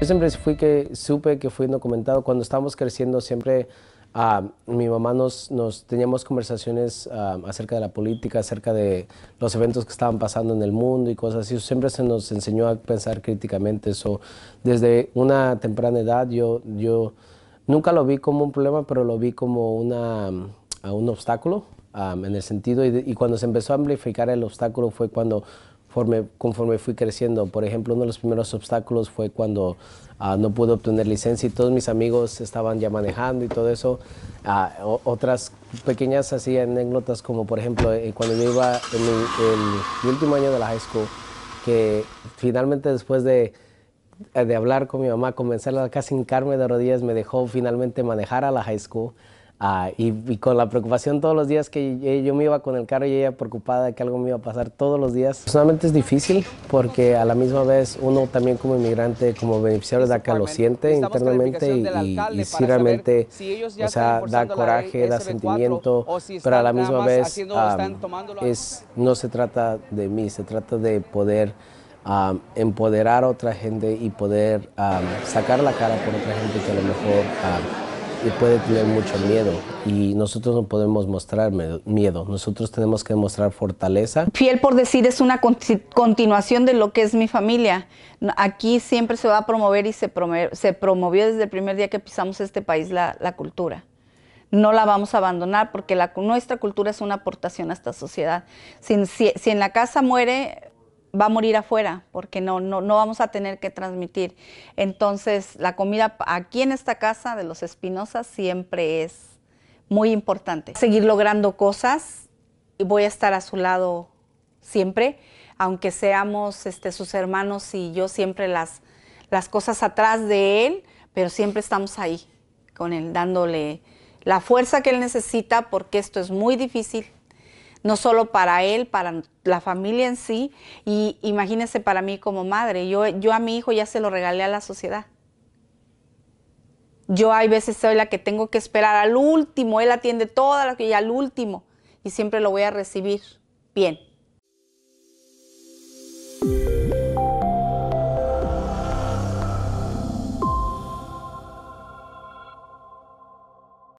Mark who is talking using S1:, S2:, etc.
S1: Yo siempre fui que supe que fui indocumentado. Cuando estábamos creciendo siempre a ah, mi mamá nos, nos teníamos conversaciones ah, acerca de la política, acerca de los eventos que estaban pasando en el mundo y cosas así. Siempre se nos enseñó a pensar críticamente. eso desde una temprana edad yo, yo nunca lo vi como un problema, pero lo vi como una, un obstáculo. Ah, en el sentido, y, y, cuando se empezó a amplificar el obstáculo fue cuando Conforme, fui creciendo. Por ejemplo, uno de los primeros obstáculos fue cuando ah, no pude obtener licencia y todos mis amigos estaban ya manejando y todo eso. Ah, otras pequeñas así anécdotas como por ejemplo eh, cuando yo iba en el, último año de la high school, que finalmente después de, de hablar con mi mamá, comenzar a casi hincarme de rodillas, me dejó finalmente manejar a la high school. Ah, y, con la preocupación todos los días que yo me iba con el carro y ella preocupada de que algo me iba a pasar todos los días. Personalmente es difícil porque a la misma vez uno también como inmigrante, como beneficiario de acá lo siente internamente y, y o sea, da coraje, da sentimiento, pero a la misma vez es, no se trata de mí, se trata de poder empoderar a otra gente y poder sacar la cara por otra gente que a lo mejor y puede tener mucho miedo y nosotros no podemos mostrar miedo, nosotros tenemos que demostrar
S2: fortaleza. Fiel por decir es una continuación de lo que es mi familia. Aquí siempre se va a promover y se, promovió, se promovió desde el primer día que pisamos este país la, cultura. No la vamos a abandonar porque nuestra cultura es una aportación a esta sociedad. si en la casa muere va a morir afuera porque no, no, no vamos a tener que transmitir. Entonces, la comida aquí en esta casa de los Espinosa siempre es muy importante. Seguir logrando cosas y voy a estar a su lado siempre, aunque seamos este, sus hermanos y yo siempre las, las cosas atrás de él, pero siempre estamos ahí con él, dándole la fuerza que él necesita porque esto es muy difícil no solo para él, para la familia en sí. Y imagínense para mí como madre, yo, yo a mi hijo ya se lo regalé a la sociedad. Yo hay veces soy la que tengo que esperar al último, él atiende todo lo que ya al último, y siempre lo voy a recibir bien.